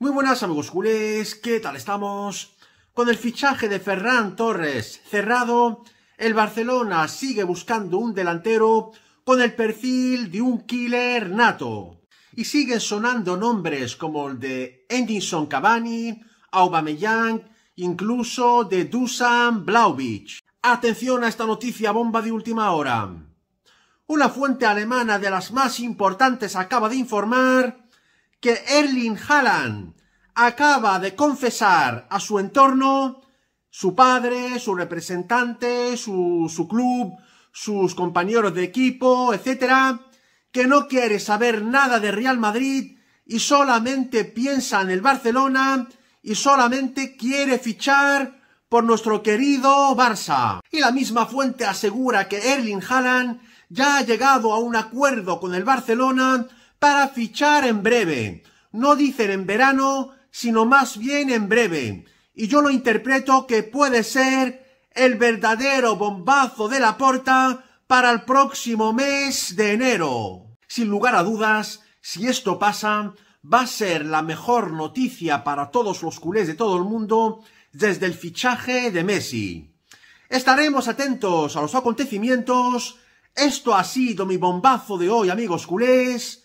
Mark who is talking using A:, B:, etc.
A: Muy buenas amigos culés, ¿qué tal estamos? Con el fichaje de Ferran Torres cerrado, el Barcelona sigue buscando un delantero con el perfil de un killer nato. Y siguen sonando nombres como el de Edinson Cavani, Aubameyang, incluso de Dusan Blaubich. Atención a esta noticia bomba de última hora. Una fuente alemana de las más importantes acaba de informar que Erling Haaland acaba de confesar a su entorno, su padre, su representante, su, club, sus compañeros de equipo, etcétera, que no quiere saber nada de Real Madrid y solamente piensa en el Barcelona y solamente quiere fichar por nuestro querido Barça. Y la misma fuente asegura que Erling Haaland ya ha llegado a un acuerdo con el Barcelona para fichar en breve. No dicen en verano, sino más bien en breve. Y yo lo interpreto que puede ser el verdadero bombazo de la porta para el próximo mes de enero. Sin lugar a dudas, si esto pasa, va a ser la mejor noticia para todos los culés de todo el mundo desde el fichaje de Messi. Estaremos atentos a los acontecimientos. Esto ha sido mi bombazo de hoy, amigos culés.